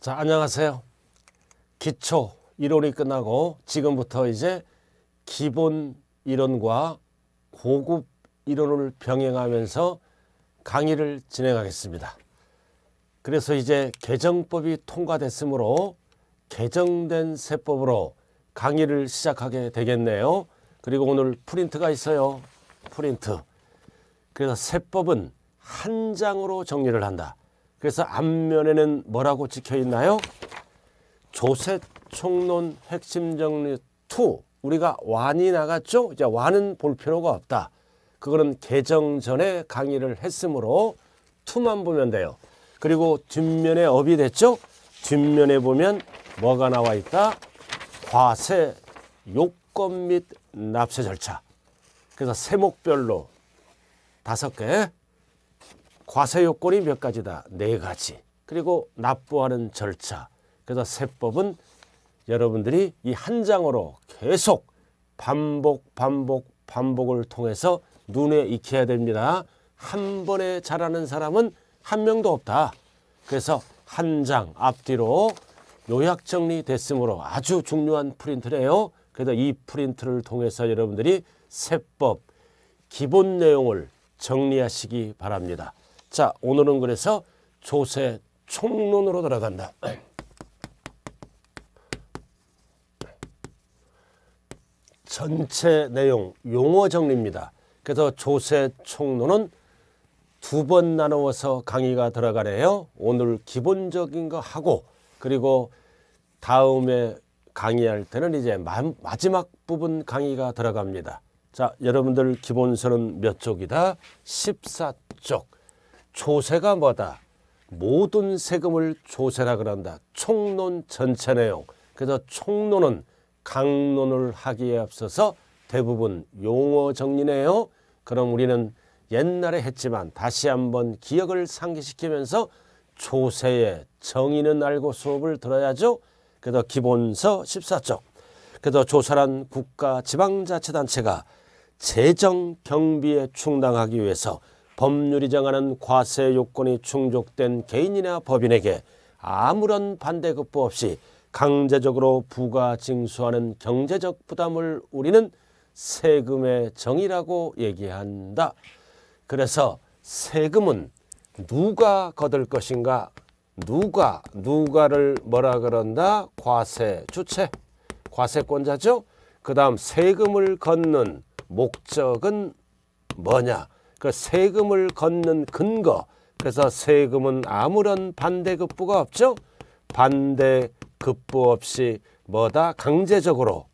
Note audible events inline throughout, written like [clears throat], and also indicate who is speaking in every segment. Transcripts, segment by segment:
Speaker 1: 자, 안녕하세요. 기초 이론이 끝나고 지금부터 이제 기본 이론과 고급 이론을 병행하면서 강의를 진행하겠습니다. 그래서 이제 개정법이 통과됐으므로 개정된 세법으로 강의를 시작하게 되겠네요. 그리고 오늘 프린트가 있어요. 프린트. 그래서 세법은 한 장으로 정리를 한다. 그래서 앞면에는 뭐라고 찍혀 있나요? 조세 총론 핵심 정리 2 우리가 완이 나갔죠? 이제 완은 볼 필요가 없다. 그거는 개정 전에 강의를 했으므로 2만 보면 돼요. 그리고 뒷면에 업이 됐죠? 뒷면에 보면 뭐가 나와 있다? 과세 요건 및 납세 절차. 그래서 세목별로 다섯 개 과세 요건이 몇 가지다? 네 가지. 그리고 납부하는 절차. 그래서 세법은 여러분들이 이 한 장으로 계속 반복 반복 반복을 통해서 눈에 익혀야 됩니다. 한 번에 잘하는 사람은 한 명도 없다. 그래서 한 장 앞뒤로 요약 정리됐으므로 아주 중요한 프린트래요. 그래서 이 프린트를 통해서 여러분들이 세법 기본 내용을 정리하시기 바랍니다. 자, 오늘은 그래서 조세 총론으로 들어간다. 전체 내용 용어 정리입니다. 그래서 조세 총론은 두 번 나누어서 강의가 들어가네요. 오늘 기본적인 거 하고 그리고 다음에 강의할 때는 이제 마지막 부분 강의가 들어갑니다. 자, 여러분들 기본서는 몇 쪽이다? 14쪽. 조세가 뭐다? 모든 세금을 조세라 그런다. 총론 전체 내용. 그래서 총론은 강론을 하기에 앞서서 대부분 용어 정리네요. 그럼 우리는 옛날에 했지만 다시 한번 기억을 상기시키면서 조세의 정의는 알고 수업을 들어야죠. 그래서 기본서 14쪽. 그래서 조사란 국가 지방자치단체가 재정 경비에 충당하기 위해서 법률이 정하는 과세 요건이 충족된 개인이나 법인에게 아무런 반대급부 없이 강제적으로 부가 징수하는 경제적 부담을 우리는 세금의 정의라고 얘기한다. 그래서 세금은 누가 거둘 것인가? 누가, 누가를 뭐라 그런다? 과세 주체, 과세권자죠? 그 다음 세금을 걷는 목적은 뭐냐? 그 세금을 걷는 근거 그래서 세금은 아무런 반대급부가 없죠. 반대급부 없이 뭐다 강제적으로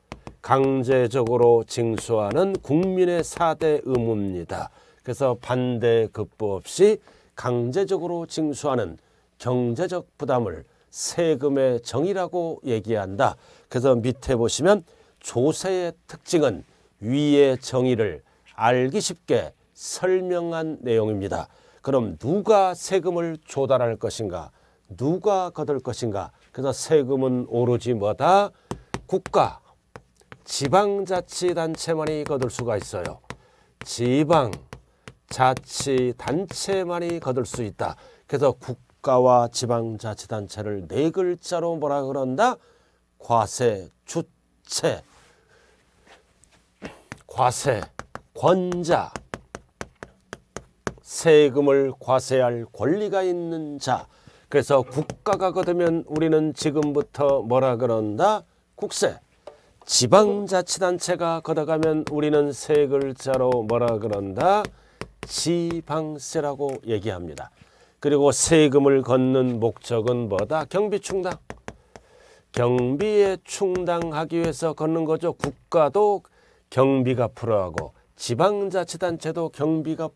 Speaker 1: 강제적으로 징수하는 국민의 사대 의무입니다. 그래서 반대급부 없이 강제적으로 징수하는 경제적 부담을 세금의 정의라고 얘기한다. 그래서 밑에 보시면 조세의 특징은 위의 정의를 알기 쉽게 설명한 내용입니다. 그럼 누가 세금을 조달할 것인가? 누가 거둘 것인가? 그래서 세금은 오로지 뭐다? 국가, 지방자치단체만이 거둘 수가 있어요. 지방, 자치단체만이 거둘 수 있다. 그래서 국가와 지방자치단체를 네 글자로 뭐라 그런다? 과세, 주체, 과세, 권자, 세금을 과세할 권리가 있는 자 그래서 국가가 거두면 우리는 지금부터 뭐라 그런다? 국세 지방자치단체가 걷어가면 우리는 세 글자로 뭐라 그런다? 지방세라고 얘기합니다. 그리고 세금을 걷는 목적은 뭐다? 경비충당. 경비에 충당하기 위해서 걷는 거죠. 국가도 경비가 필요하고 지방자치단체도 경비가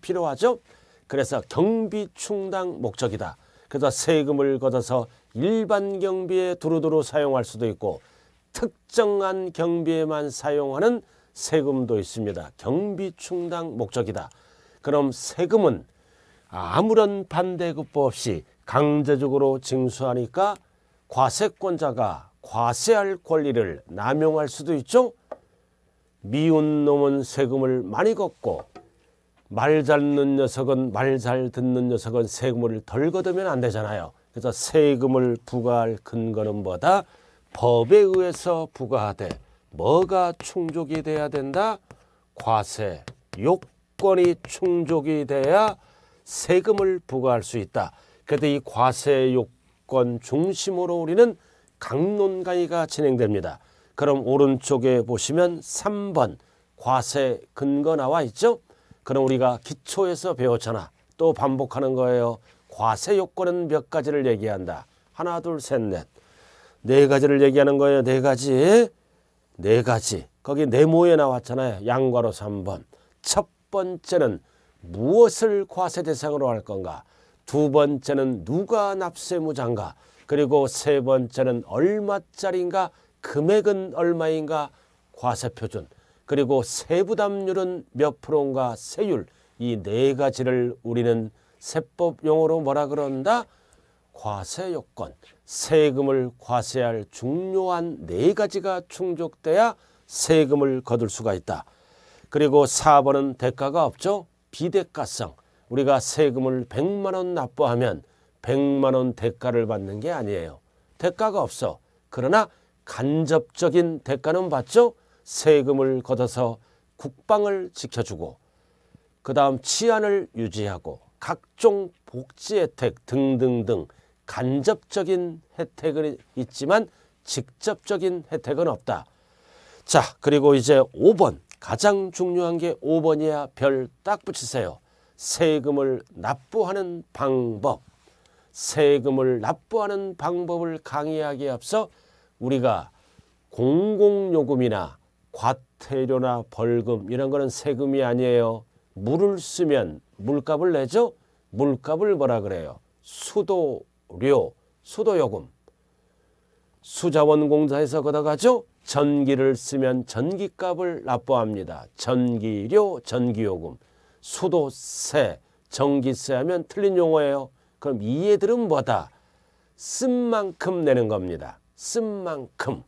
Speaker 1: 필요하죠. 그래서 경비 충당 목적이다. 그래서 세금을 걷어서 일반 경비에 두루두루 사용할 수도 있고 특정한 경비에만 사용하는 세금도 있습니다. 경비 충당 목적이다. 그럼 세금은 아무런 반대급부 없이 강제적으로 징수하니까 과세권자가 과세할 권리를 남용할 수도 있죠. 미운 놈은 세금을 많이 걷고 말 잘는 녀석은 말 잘 듣는 녀석은 세금을 덜 걷으면 안 되잖아요. 그래서 세금을 부과할 근거는 뭐다? 법에 의해서 부과하되 뭐가 충족이 돼야 된다? 과세, 요건이 충족이 돼야 세금을 부과할 수 있다. 그래서 이 과세 요건 중심으로 우리는 강론 강의가 진행됩니다. 그럼 오른쪽에 보시면 3번 과세 근거 나와 있죠? 그럼 우리가 기초에서 배웠잖아. 또 반복하는 거예요. 과세 요건은 몇 가지를 얘기한다. 하나, 둘, 셋, 넷. 네 가지를 얘기하는 거예요. 네 가지. 네 가지. 거기 네모에 나왔잖아요. 양과로 3번. 첫 번째는 무엇을 과세 대상으로 할 건가? 두 번째는 누가 납세무장가? 그리고 세 번째는 얼마짜리인가? 금액은 얼마인가? 과세 표준. 그리고 세부담률은 몇 프로인가 세율 이 네 가지를 우리는 세법 용어로 뭐라 그런다? 과세 요건, 세금을 과세할 중요한 네 가지가 충족돼야 세금을 거둘 수가 있다. 그리고 사번은 대가가 없죠. 비대가성. 우리가 세금을 백만원 납부하면 백만원 대가를 받는 게 아니에요. 대가가 없어. 그러나 간접적인 대가는 받죠. 세금을 걷어서 국방을 지켜주고 그 다음 치안을 유지하고 각종 복지 혜택 등등등 간접적인 혜택은 있지만 직접적인 혜택은 없다. 자 그리고 이제 5번 가장 중요한 게 5번이야 별 딱 붙이세요. 세금을 납부하는 방법 세금을 납부하는 방법을 강의하기에 앞서 우리가 공공요금이나 과태료나 벌금 이런 거는 세금이 아니에요. 물을 쓰면 물값을 내죠. 물값을 뭐라 그래요. 수도료, 수도요금. 수자원공사에서 걷어가죠. 전기를 쓰면 전기값을 납부합니다. 전기료, 전기요금, 수도세, 전기세 하면 틀린 용어예요. 그럼 이 애들은 뭐다? 쓴 만큼 내는 겁니다. 쓴 만큼.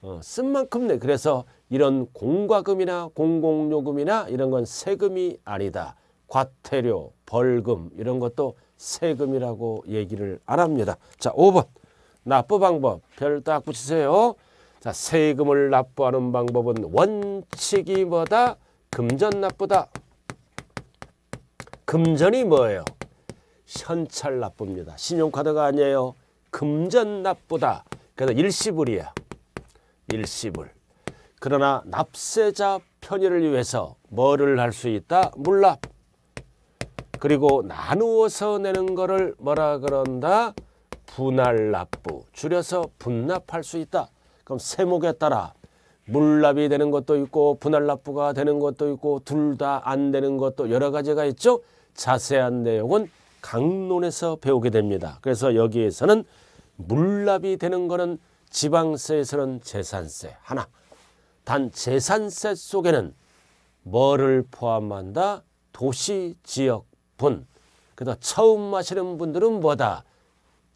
Speaker 1: 어, 쓴 만큼 내. 그래서 이런 공과금이나 공공요금이나 이런 건 세금이 아니다. 과태료, 벌금 이런 것도 세금이라고 얘기를 안 합니다. 자, 5번. 납부 방법. 별 딱 붙이세요. 자, 세금을 납부하는 방법은 원칙이 뭐다? 금전 납부다. 금전이 뭐예요? 현찰 납부입니다. 신용카드가 아니에요. 금전 납부다. 그래서 일시불이야. 일시불. 그러나 납세자 편의를 위해서 뭐를 할 수 있다? 물납. 그리고 나누어서 내는 거를 뭐라 그런다? 분할납부. 줄여서 분납할 수 있다. 그럼 세목에 따라 물납이 되는 것도 있고 분할납부가 되는 것도 있고 둘 다 안 되는 것도 여러 가지가 있죠. 자세한 내용은 강론에서 배우게 됩니다. 그래서 여기에서는 물납이 되는 거는 지방세에서는 재산세 하나 단 재산세 속에는 뭐를 포함한다? 도시, 지역, 분. 그다 처음 마시는 분들은 뭐다?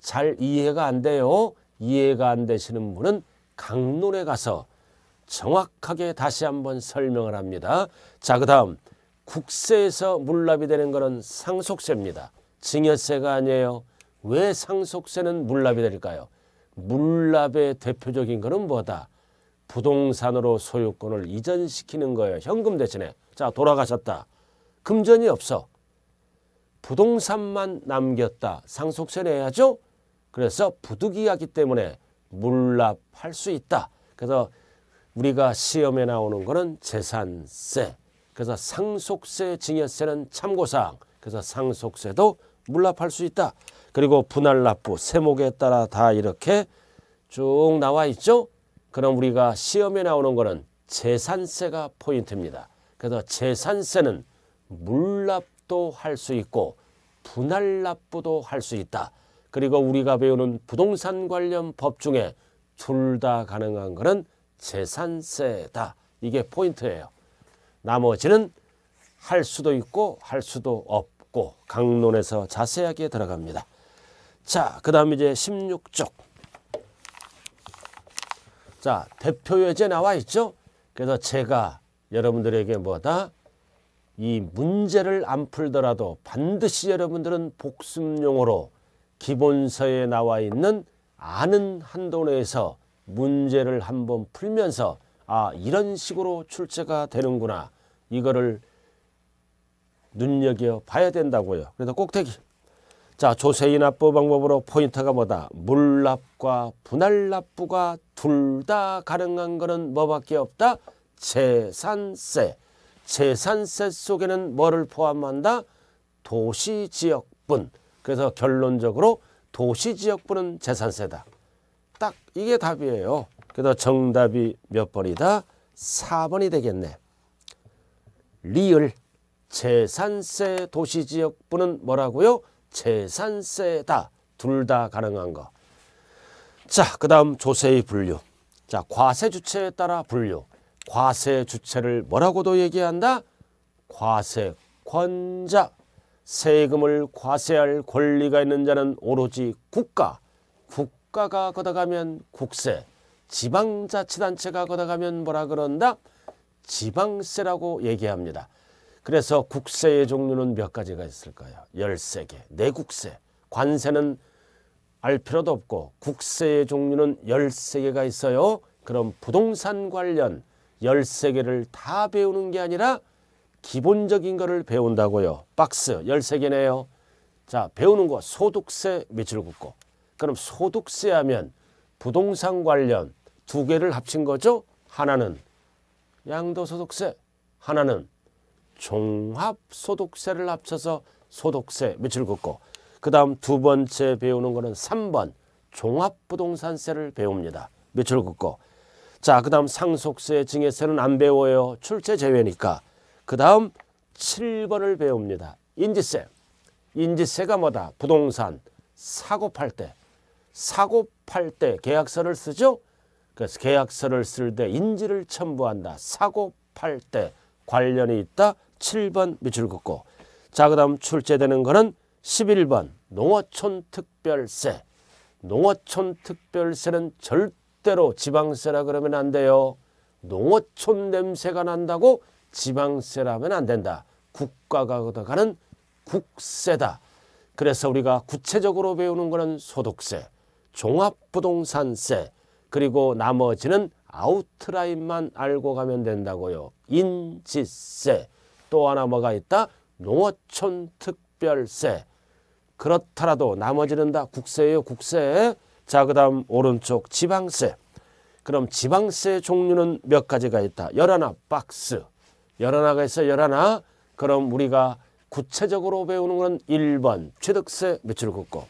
Speaker 1: 잘 이해가 안 돼요. 이해가 안 되시는 분은 강론에 가서 정확하게 다시 한번 설명을 합니다. 자, 그 다음 국세에서 물납이 되는 것은 상속세입니다. 증여세가 아니에요. 왜 상속세는 물납이 될까요? 물납의 대표적인 것은 뭐다? 부동산으로 소유권을 이전시키는 거예요. 현금 대신에. 자 돌아가셨다. 금전이 없어. 부동산만 남겼다. 상속세 내야죠. 그래서 부득이하기 때문에 물납할 수 있다. 그래서 우리가 시험에 나오는 거는 재산세. 그래서 상속세, 증여세는 참고사항. 그래서 상속세도 물납할 수 있다. 그리고 분할납부, 세목에 따라 다 이렇게 쭉 나와 있죠. 그럼 우리가 시험에 나오는 거는 재산세가 포인트입니다. 그래서 재산세는 물납도 할 수 있고 분할납부도 할 수 있다. 그리고 우리가 배우는 부동산 관련 법 중에 둘 다 가능한 것은 재산세다. 이게 포인트예요. 나머지는 할 수도 있고 할 수도 없고 강론에서 자세하게 들어갑니다. 자, 그 다음 이제 16쪽. 자, 대표예제 나와 있죠? 그래서 제가 여러분들에게 뭐다? 이 문제를 안 풀더라도 반드시 여러분들은 복습용으로 기본서에 나와 있는 아는 한도에서 문제를 한번 풀면서 아 이런 식으로 출제가 되는구나 이거를 눈여겨봐야 된다고요. 그래서 꼭대기 자 조세인 압부 방법으로 포인트가 뭐다. 물납과 분할납부가 둘 다 가능한 거는 뭐밖에 없다. 재산세. 재산세 속에는 뭐를 포함한다? 도시지역분. 그래서 결론적으로 도시지역분은 재산세다. 딱 이게 답이에요. 그래서 정답이 몇 번이다? 4번이 되겠네. 리을 재산세 도시지역분은 뭐라고요? 재산세다. 둘 다 가능한 거. 자, 그 다음 조세의 분류. 자, 과세 주체에 따라 분류. 과세 주체를 뭐라고도 얘기한다? 과세권자. 세금을 과세할 권리가 있는 자는 오로지 국가. 국가가 걷어가면 국세. 지방자치단체가 걷어가면 뭐라 그런다? 지방세라고 얘기합니다. 그래서 국세의 종류는 몇 가지가 있을까요? 1 3개 내국세, 관세는 알 필요도 없고 국세의 종류는 1 3개가 있어요. 그럼 부동산 관련 1 3개를다 배우는 게 아니라 기본적인 거를 배운다고요. 박스 1 3개네요 자, 배우는 거 소득세 밑줄 긋고. 그럼 소득세 하면 부동산 관련 두 개를 합친 거죠. 하나는 양도소득세, 하나는 종합 소득세를 합쳐서 소득세 며칠 걷고 그 다음 두 번째 배우는 거는 3번 종합부동산세를 배웁니다. 며칠 걷고 자, 그 다음 상속세, 증여세는 안 배워요. 출제 제외니까. 그 다음 7번을 배웁니다. 인지세. 인지세가 뭐다? 부동산. 사고 팔 때. 사고 팔때 계약서를 쓰죠? 그래서 계약서를 쓸 때 인지를 첨부한다. 사고 팔때 관련이 있다. 7번 밑줄 긋고 자 그다음 출제되는 거는 11번 농어촌 특별세 농어촌 특별세는 절대로 지방세라 그러면 안 돼요. 농어촌 냄새가 난다고 지방세라면 안 된다. 국가가 얻어가는 국세다. 그래서 우리가 구체적으로 배우는 거는 소득세, 종합부동산세, 그리고 나머지는 아웃라인만 알고 가면 된다고요. 인지세. 또 하나 뭐가 있다? 농어촌 특별세. 그렇더라도 나머지는 다 국세예요 국세. 자그 다음 오른쪽 지방세. 그럼 지방세 종류는 몇 가지가 있다. 열하나 박스. 열하나가 있어 열하나. 그럼 우리가 구체적으로 배우는 건 1번 취득세 매출 긋고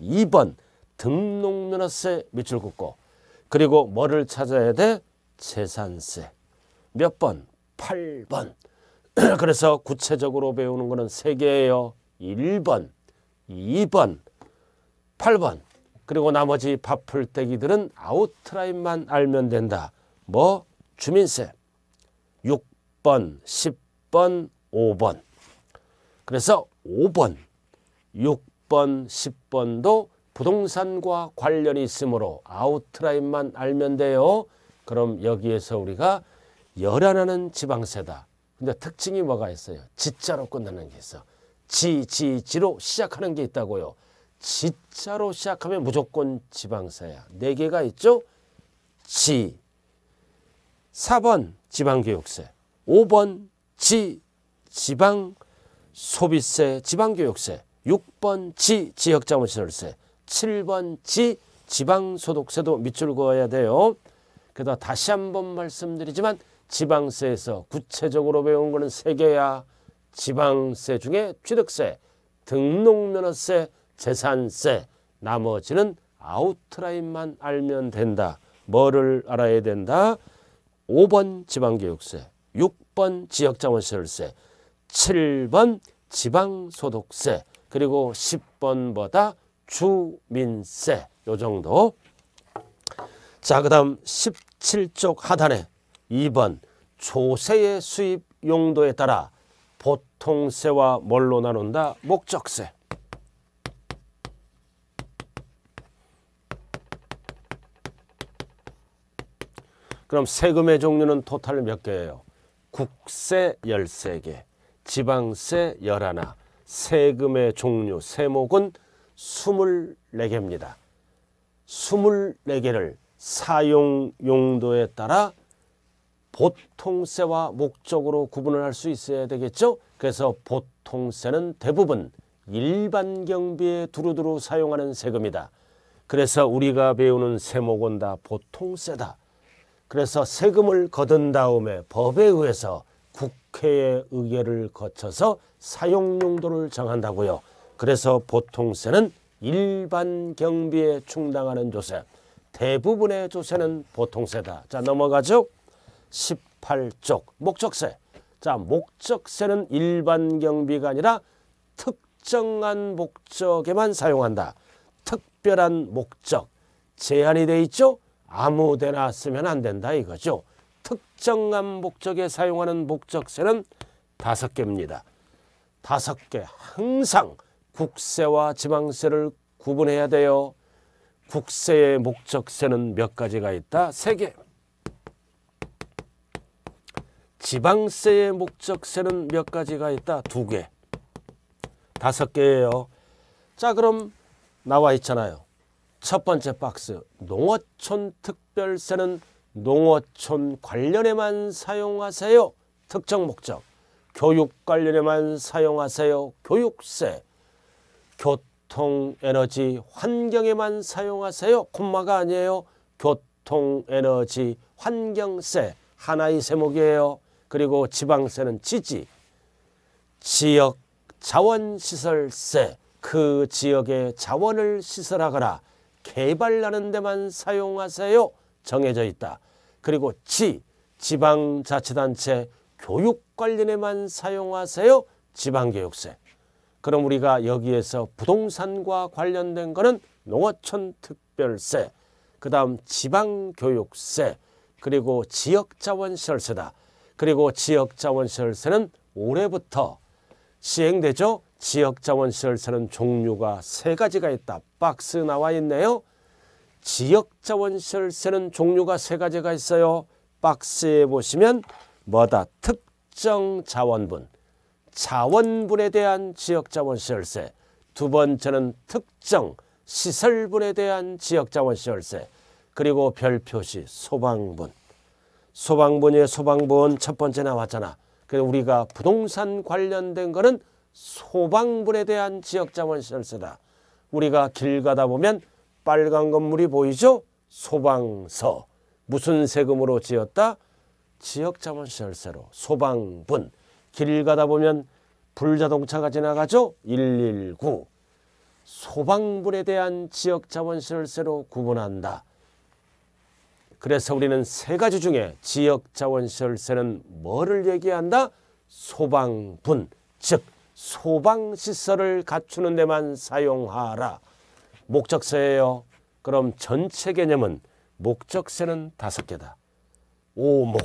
Speaker 1: 2번 등록면허세 매출 긋고 그리고 뭐를 찾아야 돼? 재산세. 몇 번? 8번. [clears throat] 그래서 구체적으로 배우는 거는 세 개예요. 1번, 2번, 8번. 그리고 나머지 밥풀떼기들은 아웃라인만 알면 된다. 뭐 주민세 6번, 10번, 5번. 그래서 5번, 6번, 10번도 부동산과 관련이 있으므로 아웃라인만 알면 돼요. 그럼 여기에서 우리가 열안하는 지방세다. 근데 특징이 뭐가 있어요? 지자로 끝나는 게 있어. 지, 지, 지로 시작하는 게 있다고요. 지자로 시작하면 무조건 지방사야. 네 개가 있죠? 지. 4번 지방교육세. 5번 지, 지방 소비세, 지방교육세. 6번 지, 지역자문시설세 7번 지, 지방소득세도 밑줄 그어야 돼요. 그다서 다시 한 번 말씀드리지만 지방세에서 구체적으로 배운 거는 세 개야. 지방세 중에 취득세, 등록면허세, 재산세, 나머지는 아웃라인만 알면 된다. 뭐를 알아야 된다? 5번 지방교육세, 6번 지역자원시설세, 7번 지방소득세, 그리고 10번보다 주민세 요 정도. 자, 그 다음 17쪽 하단에 2번 조세의 수입 용도에 따라 보통세와 뭘로 나눈다? 목적세. 그럼 세금의 종류는 토탈 몇 개예요? 국세 13개, 지방세 11, 세금의 종류, 세목은 24개입니다. 24개를 사용 용도에 따라 보통세와 목적으로 구분을 할 수 있어야 되겠죠. 그래서 보통세는 대부분 일반 경비에 두루두루 사용하는 세금이다. 그래서 우리가 배우는 세목은 다 보통세다. 그래서 세금을 거둔 다음에 법에 의해서 국회의 의결을 거쳐서 사용 용도를 정한다고요. 그래서 보통세는 일반 경비에 충당하는 조세, 대부분의 조세는 보통세다. 자 넘어가죠. 18쪽 목적세 자 목적세는 일반 경비가 아니라 특정한 목적에만 사용한다 특별한 목적 제한이 돼 있죠 아무데나 쓰면 안 된다 이거죠 특정한 목적에 사용하는 목적세는 다섯 개입니다 다섯 개 항상 국세와 지방세를 구분해야 돼요 국세의 목적세는 몇 가지가 있다? 세개 지방세의 목적세는 몇 가지가 있다? 두 개. 다섯 개예요. 자 그럼 나와 있잖아요. 첫 번째 박스 농어촌 특별세는 농어촌 관련에만 사용하세요. 특정 목적. 교육 관련에만 사용하세요. 교육세. 교통, 에너지, 환경에만 사용하세요. 콤마가 아니에요. 교통, 에너지, 환경세. 하나의 세목이에요. 그리고 지방세는 지지, 지역 자원시설세, 그 지역의 자원을 시설하거나 개발하는 데만 사용하세요. 정해져 있다. 그리고 지, 지방자치단체 교육 관련에만 사용하세요. 지방교육세. 그럼 우리가 여기에서 부동산과 관련된 거는 농어촌 특별세, 그 다음 지방교육세, 그리고 지역자원시설세다. 그리고 지역자원시설세는 올해부터 시행되죠. 지역자원시설세는 종류가 세 가지가 있다. 박스 나와 있네요. 지역자원시설세는 종류가 세 가지가 있어요. 박스에 보시면 뭐다 특정 자원분 자원분에 대한 지역자원시설세 두 번째는 특정 시설분에 대한 지역자원시설세 그리고 별표시 소방분 소방본이에 소방본 첫 번째 나왔잖아. 그래서 우리가 부동산 관련된 거는 소방본에 대한 지역자원시설세다. 우리가 길 가다 보면 빨간 건물이 보이죠? 소방서. 무슨 세금으로 지었다? 지역자원시설세로. 소방분. 길 가다 보면 불자동차가 지나가죠? 119. 소방분에 대한 지역자원시설세로 구분한다. 그래서 우리는 세 가지 중에 지역자원시설세는 뭐를 얘기한다? 소방분, 즉 소방시설을 갖추는 데만 사용하라. 목적세예요. 그럼 전체 개념은 목적세는 다섯 개다. 오목,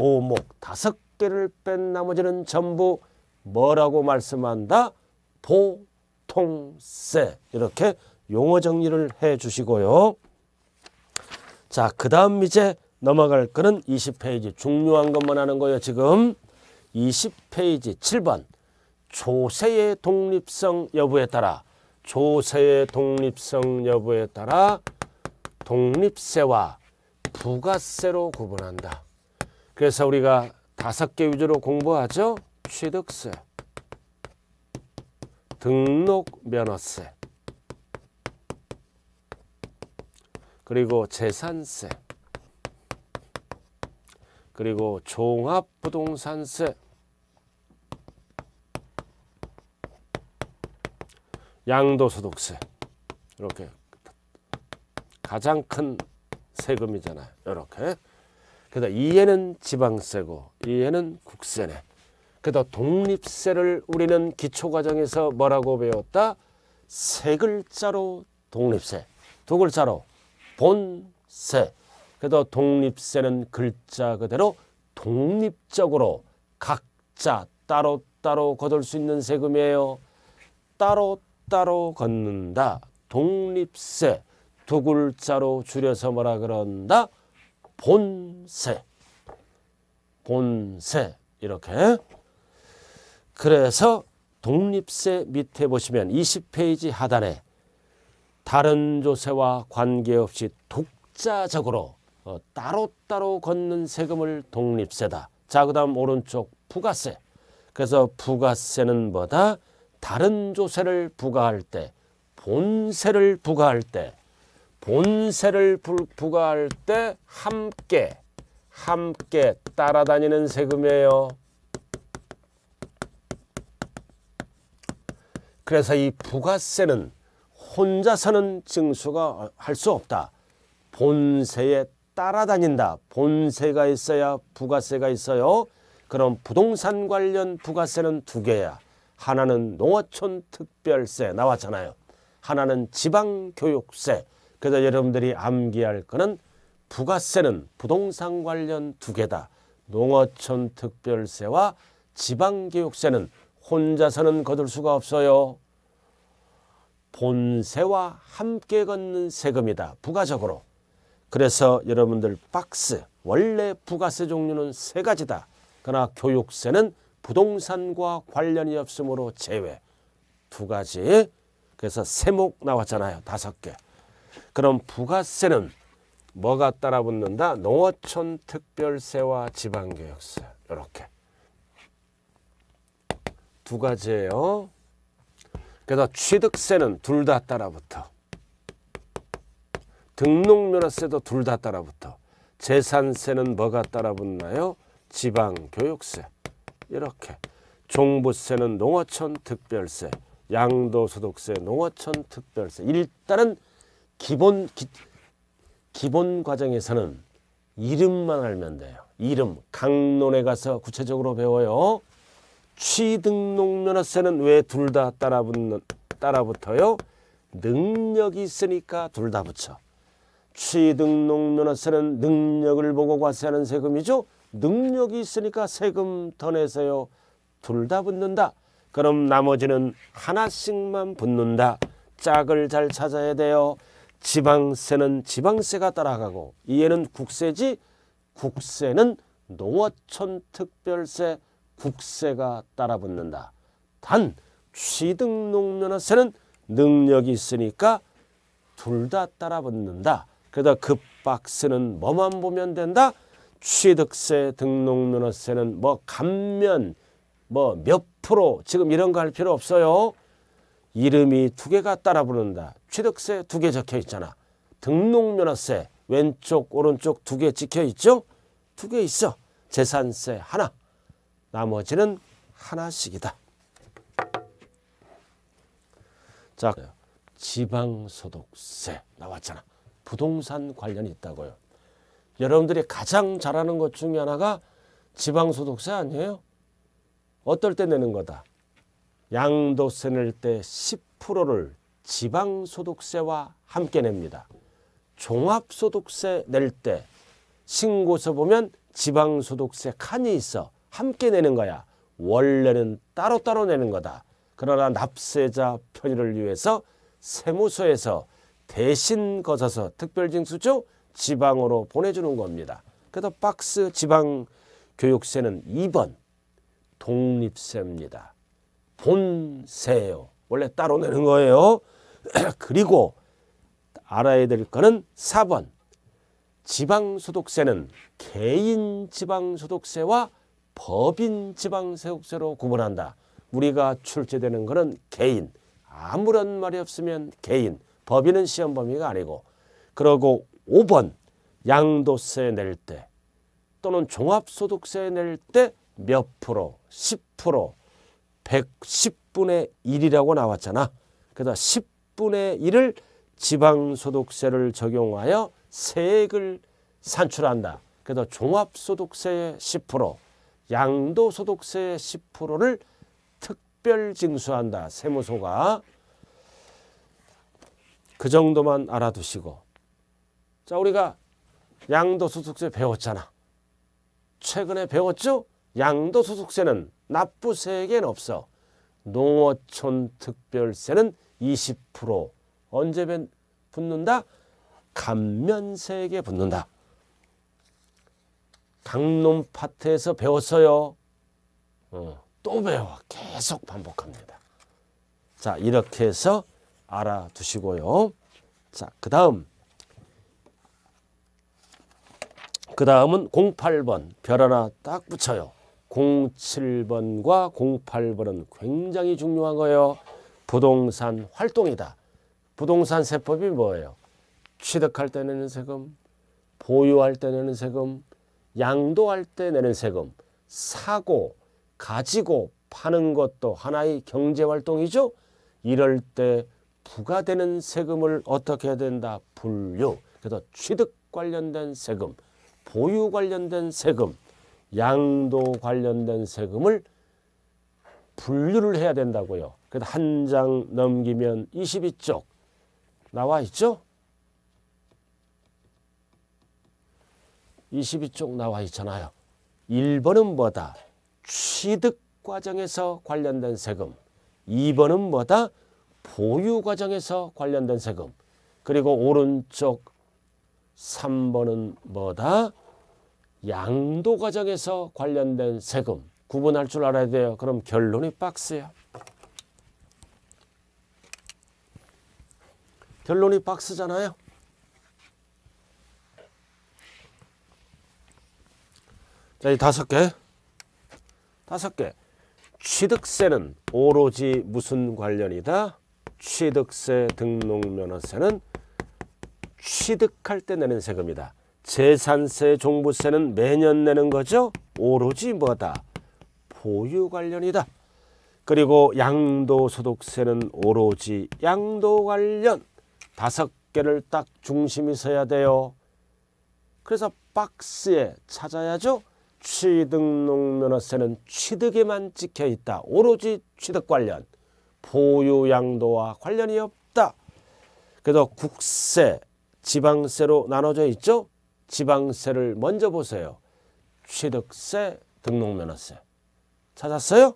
Speaker 1: 오목 다섯 개를 뺀 나머지는 전부 뭐라고 말씀한다? 보통세 이렇게 용어 정리를 해 주시고요. 자, 그 다음 이제 넘어갈 거는 20페이지 중요한 것만 하는 거예요. 지금 20페이지 7번 조세의 독립성 여부에 따라 조세의 독립성 여부에 따라 독립세와 부가세로 구분한다. 그래서 우리가 다섯 개 위주로 공부하죠. 취득세, 등록면허세, 그리고 재산세 그리고 종합부동산세 양도소득세 이렇게 가장 큰 세금이잖아요 이렇게 그다 이해는 지방세고 이해는 국세네 그다 독립세를 우리는 기초과정에서 뭐라고 배웠다 세 글자로 독립세 두 글자로 본세. 그래서 독립세는 글자 그대로 독립적으로 각자 따로따로 거둘 수 있는 세금이에요. 따로따로 걷는다. 독립세. 두 글자로 줄여서 뭐라 그런다? 본세. 본세. 이렇게. 그래서 독립세 밑에 보시면 20페이지 하단에 다른 조세와 관계없이 독자적으로 어, 따로따로 걷는 세금을 독립세다. 자, 그 다음 오른쪽 부가세. 그래서 부가세는 뭐다? 다른 조세를 부과할 때, 본세를 부과할 때, 본세를 부, 부과할 때 함께, 함께 따라다니는 세금이에요. 그래서 이 부가세는 혼자 서는 증수가 할 수 없다. 본세에 따라다닌다. 본세가 있어야 부가세가 있어요. 그럼 부동산 관련 부가세는 두 개야. 하나는 농어촌 특별세 나왔잖아요. 하나는 지방교육세. 그래서 여러분들이 암기할 거는 부가세는 부동산 관련 두 개다. 농어촌 특별세와 지방교육세는 혼자서는 거둘 수가 없어요. 본세와 함께 걷는 세금이다. 부가적으로. 그래서 여러분들 박스 원래 부가세 종류는 세 가지다. 그러나 교육세는 부동산과 관련이 없으므로 제외. 두 가지. 그래서 세목 나왔잖아요. 다섯 개. 그럼 부가세는 뭐가 따라붙는다? 농어촌 특별세와 지방교육세. 이렇게. 두 가지예요. 그래서 취득세는 둘 다 따라붙어. 등록면허세도 둘 다 따라붙어. 재산세는 뭐가 따라붙나요? 지방교육세. 이렇게. 종부세는 농어촌 특별세. 양도소득세, 농어촌 특별세. 일단은 기본 기, 기본 과정에서는 이름만 알면 돼요. 이름 강론에 가서 구체적으로 배워요. 취등록면허세는 왜 둘 다 따라붙는 따라붙어요? 능력이 있으니까 둘 다 붙여. 취등록면허세는 능력을 보고 과세하는 세금이죠. 능력이 있으니까 세금 더 내세요. 둘 다 붙는다. 그럼 나머지는 하나씩만 붙는다. 짝을 잘 찾아야 돼요. 지방세는 지방세가 따라가고 이에는 국세지 국세는 농어촌 특별세 국세가 따라붙는다. 단취득록면허세는 능력이 있으니까 둘 다 따라붙는다. 그러다 그 박스는 뭐만 보면 된다? 취득세, 등록면허세는 뭐 감면, 뭐 몇 프로 지금 이런 거 할 필요 없어요. 이름이 두 개가 따라 붙는다 취득세 두 개 적혀 있잖아. 등록면허세 왼쪽 오른쪽 두 개 찍혀 있죠? 두 개 있어. 재산세 하나. 나머지는 하나씩이다. 자, 지방소득세 나왔잖아. 부동산 관련이 있다고요. 여러분들이 가장 잘하는 것 중에 하나가 지방소득세 아니에요? 어떨 때 내는 거다. 양도세 낼 때 10%를 지방소득세와 함께 냅니다. 종합소득세 낼 때 신고서 보면 지방소득세 칸이 있어. 함께 내는 거야. 원래는 따로따로 내는 거다. 그러나 납세자 편의를 위해서 세무서에서 대신 거서서 특별징수조 지방으로 보내주는 겁니다. 그래서 박스 지방 교육세는 2번 독립세입니다. 본세요 원래 따로 내는 거예요. [clears throat] 그리고 알아야 될 거는 4번 지방소득세는 개인 지방소득세와 법인 지방세국세로 구분한다. 우리가 출제되는 것은 개인. 아무런 말이 없으면 개인. 법인은 시험 범위가 아니고. 그러고 5번 양도세 낼 때 또는 종합소득세 낼 때 몇 프로 10% 110분의 1이라고 나왔잖아. 그래서 10분의 1을 지방소득세를 적용하여 세액을 산출한다. 그래서 종합소득세의 10% 양도소득세 10%를 특별 징수한다. 세무소가. 그 정도만 알아두시고 자 우리가 양도소득세 배웠잖아. 최근에 배웠죠? 양도소득세는 납부세에겐 없어. 농어촌 특별세는 20% 언제 붙는다? 감면세에게 붙는다. 강론 파트에서 배웠어요. 어, 또 배워 계속 반복합니다. 자 이렇게 해서 알아두시고요. 자 그 다음 그 다음은 08번 별 하나 딱 붙여요. 07번과 08번은 굉장히 중요한 거예요. 부동산 활동이다. 부동산 세법이 뭐예요? 취득할 때 내는 세금, 보유할 때 내는 세금, 양도할 때 내는 세금, 사고, 가지고 파는 것도 하나의 경제활동이죠. 이럴 때 부과되는 세금을 어떻게 해야 된다? 분류. 그래서 취득 관련된 세금, 보유 관련된 세금, 양도 관련된 세금을 분류를 해야 된다고요. 그래서 한 장 넘기면 22쪽 나와 있죠? 22쪽 나와 있잖아요. 1번은 뭐다? 취득 과정에서 관련된 세금. 2번은 뭐다? 보유 과정에서 관련된 세금. 그리고 오른쪽 3번은 뭐다? 양도 과정에서 관련된 세금. 구분할 줄 알아야 돼요. 그럼 결론이 박스야. 결론이 박스잖아요. 자, 이 다섯 개. 다섯 개. 취득세는 오로지 무슨 관련이다? 취득세 등록면허세는 취득할 때 내는 세금이다. 재산세, 종부세는 매년 내는 거죠. 오로지 뭐다? 보유 관련이다. 그리고 양도소득세는 오로지 양도 관련. 다섯 개를 딱 중심이 서야 돼요. 그래서 박스에 찾아야죠. 취득농면허세는 취득에만 찍혀 있다. 오로지 취득 관련, 보유양도와 관련이 없다. 그래서 국세, 지방세로 나눠져 있죠. 지방세를 먼저 보세요. 취득세, 등록면허세. 찾았어요?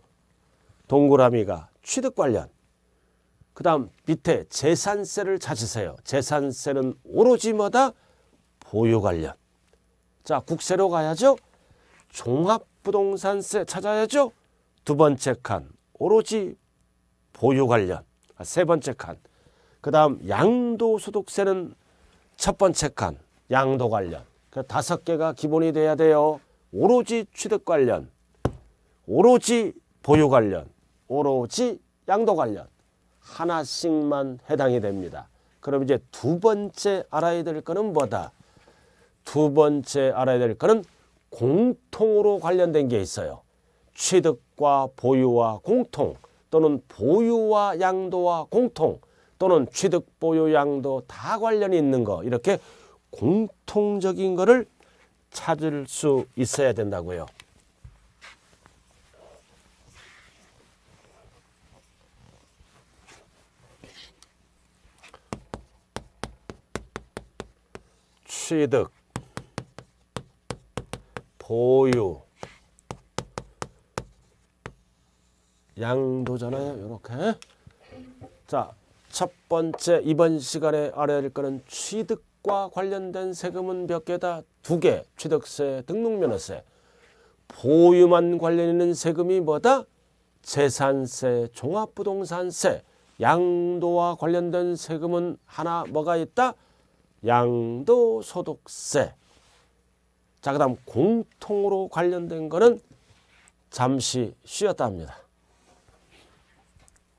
Speaker 1: 동그라미가 취득 관련. 그 다음 밑에 재산세를 찾으세요. 재산세는 오로지 뭐다? 보유 관련. 자 국세로 가야죠. 종합부동산세 찾아야죠. 두 번째 칸 오로지 보유 관련 아, 세 번째 칸그 다음 양도소득세는 첫 번째 칸 양도 관련 그 다섯 개가 기본이 돼야 돼요. 오로지 취득 관련 오로지 보유 관련 오로지 양도 관련 하나씩만 해당이 됩니다. 그럼 이제 두 번째 알아야 될 거는 뭐다? 두 번째 알아야 될 거는 공통으로 관련된 게 있어요. 취득과 보유와 공통 또는 보유와 양도와 공통 또는 취득, 보유, 양도 다 관련이 있는 거 이렇게 공통적인 거를 찾을 수 있어야 된다고요. 취득 보유 양도잖아요. 이렇게 자, 첫 번째 이번 시간에 알아야 할 거는 취득과 관련된 세금은 몇 개다? 두 개. 취득세, 등록면허세. 보유만 관련 있는 세금이 뭐다? 재산세, 종합부동산세, 양도와 관련된 세금은 하나 뭐가 있다? 양도소득세. 자, 그 다음 공통으로 관련된 거는 잠시 쉬었다 합니다.